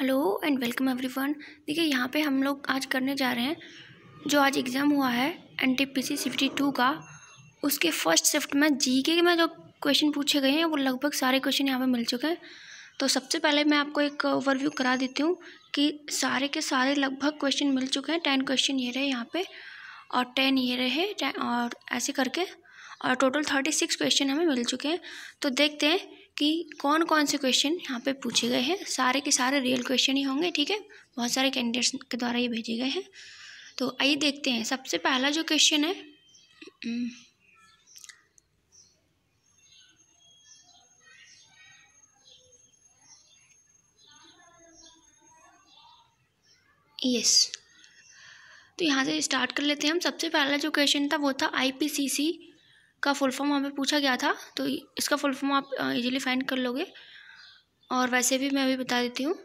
Hello and welcome everyone देखिए यहाँ पे हम लोग आज करने जा रहे हैं जो आज एग्ज़ाम हुआ है N T P C two का उसके फर्स्ट शिफ्ट में जी के में जो क्वेश्चन पूछे गए हैं वो लगभग सारे क्वेश्चन यहाँ पे मिल चुके हैं तो सबसे पहले मैं आपको एक ओवरव्यू करा देती हूँ कि सारे के सारे लगभग क्वेश्चन मिल चुके हैं टेन क्वेश्चन ये रहे यहाँ पर और टेन ये रहे और ऐसे करके और टोटल थर्टी सिक्स क्वेश्चन हमें मिल चुके हैं तो देखते हैं कि कौन कौन से क्वेश्चन यहाँ पे पूछे गए हैं सारे के सारे रियल क्वेश्चन ही होंगे ठीक है बहुत सारे कैंडिडेट्स के द्वारा ये भेजे गए हैं तो आइए देखते हैं सबसे पहला जो क्वेश्चन है यस हम्म, yes. तो यहाँ से स्टार्ट कर लेते हैं हम सबसे पहला जो क्वेश्चन था वो था आईपीसीसी का फुल फॉर्म हमें पूछा गया था तो इसका फुल फॉर्म आप इजीली फाइंड कर लोगे और वैसे भी मैं अभी बता देती हूँ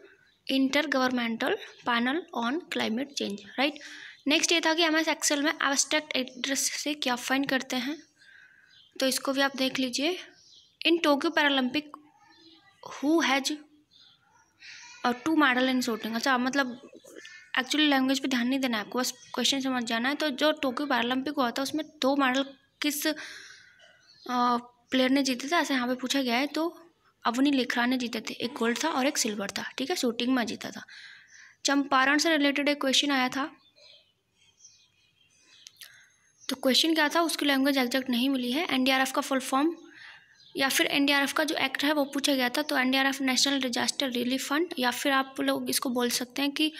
inter governmental panel on climate change right next ये था कि एम एस एक्सेल में एबस्ट्रैक्ट एड्रेस से क्या फाइंड करते हैं तो इसको भी आप देख लीजिए in Tokyo paralympic who has और टू मेडल इन शूटिंग अच्छा मतलब एक्चुअली लैंग्वेज पे ध्यान नहीं देना है आपको बस क्वेश्चन समझ जाना है तो जो टोक्यो पैरालंपिक हुआ था उसमें दो मेडल किस प्लेयर ने जीते थे ऐसे यहाँ पे पूछा गया है तो अवनी लेखरा ने जीते थे एक गोल्ड था और एक सिल्वर था ठीक है शूटिंग में जीता था चंपारण से रिलेटेड एक क्वेश्चन आया था तो क्वेश्चन क्या था उसकी लैंग्वेज एग्जैक्ट नहीं मिली है एनडीआरएफ का फुल फॉर्म या फिर एनडीआरएफ का जो एक्ट है वो पूछा गया था तो NDRF national disaster relief fund या फिर आप लोग इसको बोल सकते हैं कि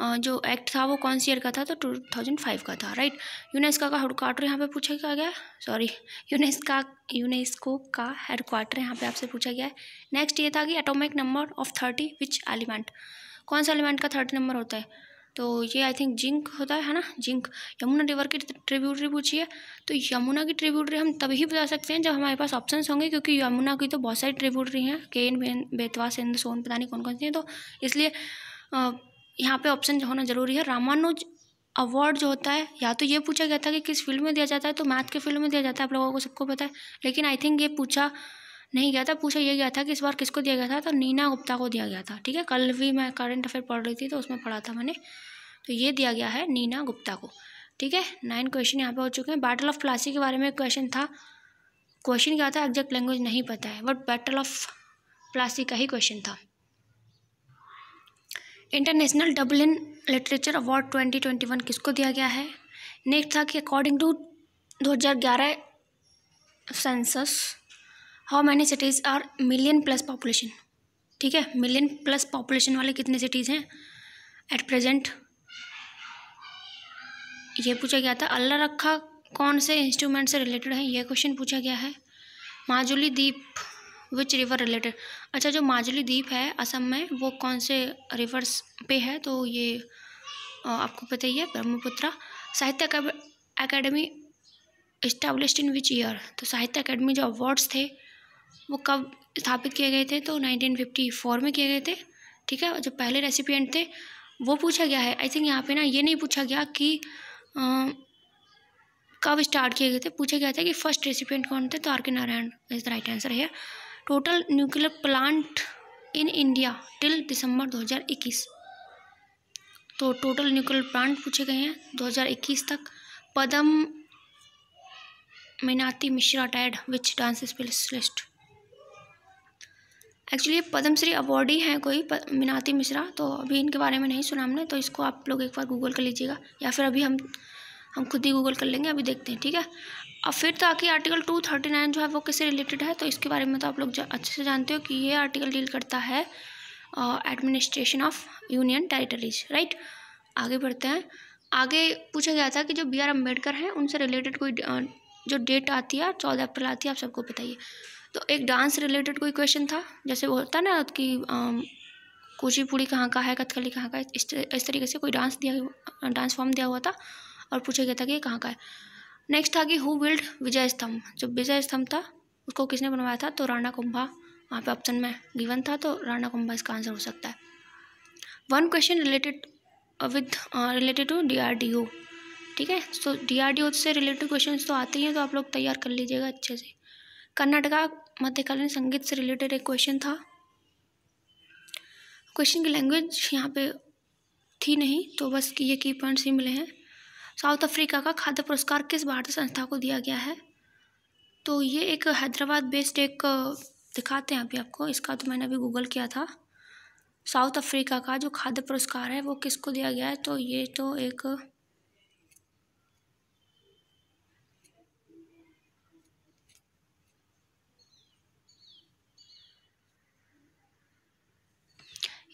जो एक्ट था वो कौन सी ईयर का था तो टू थाउजेंड फाइव का था राइट यूनेस्का का हेडक्वार्टर यहाँ पे पूछा क्या गया सॉरी यूनेस्का यूनेस्को का हेडक्वार्टर यहाँ पे आपसे पूछा गया है नेक्स्ट ये था कि atomic number of thirty which element कौन सा एलिमेंट का थर्टी नंबर होता है तो ये आई थिंक जिंक होता है है ना जिंक यमुना रिवर की ट्रिब्यूटरी पूछी है तो यमुना की ट्रिब्यूटरी हम तभी बता सकते हैं जब हमारे पास ऑप्शंस होंगे क्योंकि यमुना की तो बहुत सारी ट्रिब्यूटरी हैं केन बेतवा सिंध सोन पता नहीं कौन कौन सी हैं तो इसलिए यहाँ पे ऑप्शन होना ज़रूरी है रामानुज अवार्ड जो होता है या तो ये पूछा गया था कि किस फील्ड में दिया जाता है तो मैथ के फील्ड में दिया जाता है आप लोगों को सबको पता है लेकिन आई थिंक ये पूछा नहीं गया था पूछा ये गया था कि इस बार किसको दिया गया था तो नीना गुप्ता को दिया गया था ठीक है कल भी मैं करंट अफेयर पढ़ रही थी तो उसमें पढ़ा था मैंने तो ये दिया गया है नीना गुप्ता को ठीक है नाइन क्वेश्चन यहाँ पे हो चुके हैं बैटल ऑफ प्लासी के बारे में क्वेश्चन था क्वेश्चन क्या था एग्जैक्ट लैंग्वेज नहीं पता है बट बैटल ऑफ प्लासी का ही क्वेश्चन था international in literature award twenty twenty one किसको दिया गया है नेक्स्ट था कि अकॉर्डिंग टू दो हज़ार ग्यारह census how many cities are million plus population ठीक है मिलियन प्लस पॉपुलेशन वाले कितने सिटीज़ हैं एट प्रेजेंट ये पूछा गया था अल्लाह रखा कौन से इंस्ट्रूमेंट से रिलेटेड है ये क्वेश्चन पूछा गया है माजुली दीप विच रिवर रिलेटेड अच्छा जो माजुली द्वीप है असम में वो कौन से रिवर्स पे है तो ये आपको पता ही है Brahmaputra Sahitya academy establish in which year तो साहित्य अकेडमी जो अवार्ड्स थे वो कब स्थापित किए गए थे तो 1954 में किए गए थे ठीक है जो पहले रेसिपियंट थे वो पूछा गया है आई थिंक यहाँ पे ना ये नहीं पूछा गया कि आ, कब स्टार्ट किए गए थे पूछा गया था कि फर्स्ट रेसिपियंट कौन थे तो R K Narayan is the right answer है total nuclear plant in India till December 2021 तो टोटल न्यूक्लियर प्लांट पूछे गए हैं 2021 तक पदम मीनाती मिश्रा टैड विच डांस स्पेशलिस्ट एक्चुअली ये पद्मश्री अवार्ड ही है कोई मीनाती मिश्रा तो अभी इनके बारे में नहीं सुना हमने तो इसको आप लोग एक बार गूगल कर लीजिएगा या फिर अभी हम हम खुद ही गूगल कर लेंगे अभी देखते हैं ठीक है अब फिर तो आखिर आर्टिकल टू थर्टी नाइन जो है वो किससे रिलेटेड है तो इसके बारे में तो आप लोग अच्छे से जानते हो कि ये आर्टिकल डील करता है administration of union territories right आगे बढ़ते हैं आगे पूछा गया था कि जो बी आर अम्बेडकर हैं उनसे रिलेटेड कोई जो डेट आती है चौदह अप्रैल आती है आप सबको बताइए तो एक डांस रिलेटेड कोई क्वेश्चन था जैसे वो होता ना कि कुचिपुड़ी कहाँ का है कथकली कहाँ का इस इस तरीके से कोई डांस दिया डांस फॉर्म दिया हुआ था और पूछा गया था कि कहाँ का है नेक्स्ट था कि हु बिल्ड विजय स्तंभ जो विजय स्तंभ था उसको किसने बनवाया था तो राणा कुंभा वहाँ पे ऑप्शन में गिवन था तो राणा कुंभा इसका आंसर हो सकता है one question related with related to DRDO ठीक है तो डीआरडीओ से रिलेटेड क्वेश्चन तो आते ही हैं तो आप लोग तैयार कर लीजिएगा अच्छे से कर्नाटका मध्यकालीन संगीत से रिलेटेड एक क्वेश्चन था क्वेश्चन की लैंग्वेज यहाँ पे थी नहीं तो बस ये की पॉइंट्स ही मिले हैं साउथ अफ्रीका का खाद्य पुरस्कार किस भारतीय संस्था को दिया गया है तो ये एक हैदराबाद बेस्ड एक दिखाते हैं अभी आपको इसका तो मैंने अभी गूगल किया था साउथ अफ्रीका का जो खाद्य पुरस्कार है वो किसको दिया गया है तो ये तो एक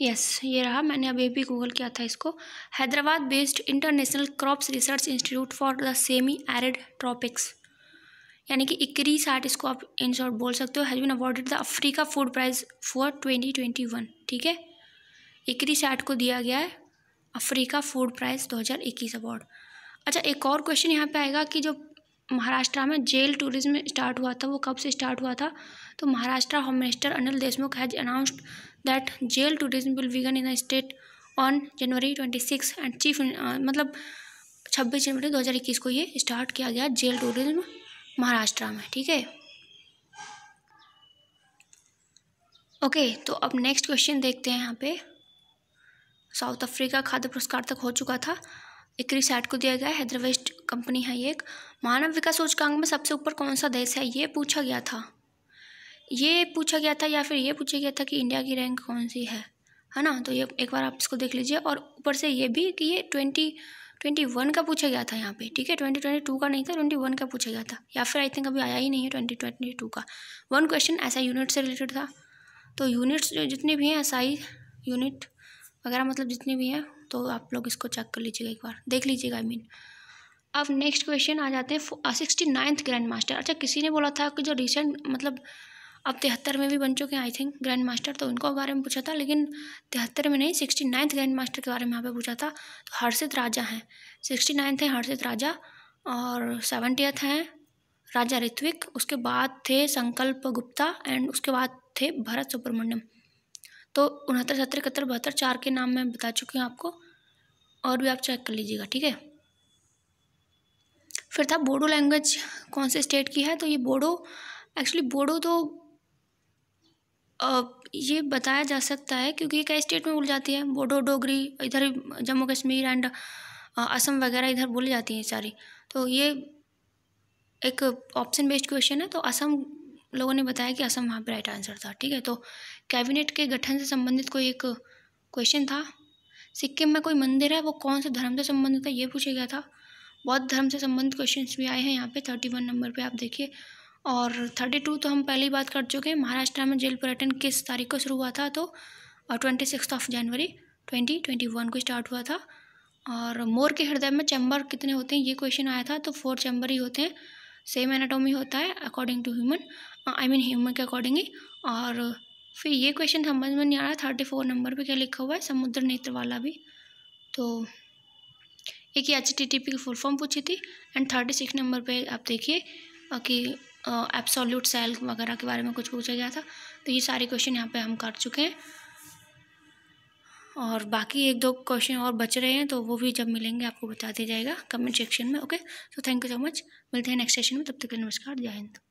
यस ये रहा मैंने अभी भी गूगल किया था इसको Hyderabad based international crops research institute for the semi arid tropics यानी कि इकरीस आर्ट इसको आप इन शॉर्ट बोल सकते हो has been awarded the Africa food prize for twenty twenty one ठीक है इकरीस आर्ट को दिया गया है अफ्रीका फूड प्राइज दो हज़ार इक्कीस अवार्ड अच्छा एक और क्वेश्चन यहाँ पे आएगा कि जो महाराष्ट्र में जेल टूरिज्म स्टार्ट हुआ था वो कब से स्टार्ट हुआ था तो Maharashtra home minister Anil Deshmukh has announced that jail tourism will begin in the state on January twenty six and chief मतलब छब्बीस जनवरी दो हज़ार इक्कीस को ये स्टार्ट किया गया जेल टूरिज्म महाराष्ट्र में ठीक है ओके तो अब नेक्स्ट क्वेश्चन देखते हैं यहाँ पे साउथ अफ्रीका खाद्य पुरस्कार तक हो चुका था एक आठ को दिया गया हैदराबाद कंपनी है ये एक मानव विकास सूचकांक में सबसे ऊपर कौन सा देश है ये पूछा गया था ये पूछा गया था या फिर ये पूछा गया था कि इंडिया की रैंक कौन सी है है ना तो ये एक बार आप इसको देख लीजिए और ऊपर से ये भी कि ये ट्वेंटी ट्वेंटी वन का पूछा गया था यहाँ पे ठीक है ट्वेंटी ट्वेंटी टू का नहीं था ट्वेंटी वन का पूछा गया था या फिर आई थिंक अभी आया ही नहीं है ट्वेंटी ट्वेंटी टू का वन क्वेश्चन ऐसा यूनिट से रिलेटेड था तो यूनिट्स जितने भी हैं ऐसा ही यूनिट वगैरह मतलब जितने भी हैं तो आप लोग इसको चेक कर लीजिएगा एक बार देख लीजिएगा आई मीन अब नेक्स्ट क्वेश्चन आ जाते हैं सिक्सटी नाइन्थ ग्रैंड मास्टर अच्छा किसी ने बोला था कि जो रिसेंट मतलब अब तिहत्तर में भी बन चुके हैं आई थिंक ग्रैंड मास्टर तो उनको बारे में पूछा था लेकिन तिहत्तर में नहीं सिक्सटी नाइन्थ ग्रैंड मास्टर के बारे में यहाँ पे पूछा था तो हर्षित राजा हैं सिक्सटी नाइन्थ हैं हर्षित राजा और सेवनटीथ हैं राजा ऋत्विक उसके बाद थे संकल्प गुप्ता एंड उसके बाद थे भरत सुब्रमण्यम तो उनहत्तर सत्तर इकहत्तर बहत्तर चार के नाम मैं बता चुकी हूँ आपको और भी आप चेक कर लीजिएगा ठीक है फिर था बोडो लैंग्वेज कौन से स्टेट की है तो ये बोडो एक्चुअली बोडो तो ये बताया जा सकता है क्योंकि ये कई स्टेट में बोल जाती है बोडो डोगरी इधर जम्मू कश्मीर एंड असम वगैरह इधर बोली जाती हैं सारी तो ये एक ऑप्शन बेस्ड क्वेश्चन है तो असम लोगों ने बताया कि असम वहाँ पर राइट आंसर था ठीक है तो कैबिनेट के गठन से संबंधित कोई एक क्वेश्चन था सिक्किम में कोई मंदिर है वो कौन से धर्म से संबंधित है ये पूछा गया था बौद्ध धर्म से संबंधित क्वेश्चन भी आए हैं यहाँ पे थर्टी वन नंबर पे आप देखिए और थर्टी टू तो हम पहले बात कर चुके हैं महाराष्ट्र में जेल पर्यटन किस तारीख को शुरू हुआ था तो twenty six of January twenty twenty one को स्टार्ट हुआ था और मोर के हृदय में चैम्बर कितने होते हैं ये क्वेश्चन आया था तो फोर चैम्बर ही होते हैं सेम एनाटोमी होता है according to human I mean human के अकॉर्डिंग ही और फिर ये क्वेश्चन समझ में नहीं आ रहा थर्टी फोर नंबर पे क्या लिखा हुआ है समुद्र नेत्र वाला भी तो एक ही एच टी टी पी की फुल फॉर्म पूछी थी एंड थर्टी सिक्स नंबर पे आप देखिए uh, कि एब्सोल्यूट uh, सेल वगैरह के बारे में कुछ पूछा गया था तो ये सारे क्वेश्चन यहाँ पे हम कर चुके हैं और बाकी एक दो क्वेश्चन और बच रहे हैं तो वो भी जब मिलेंगे आपको बता दिया जाएगा कमेंट सेक्शन में okay so thank you so much मिलते हैं नेक्स्ट सेशन में तब तक के नमस्कार जय हिंद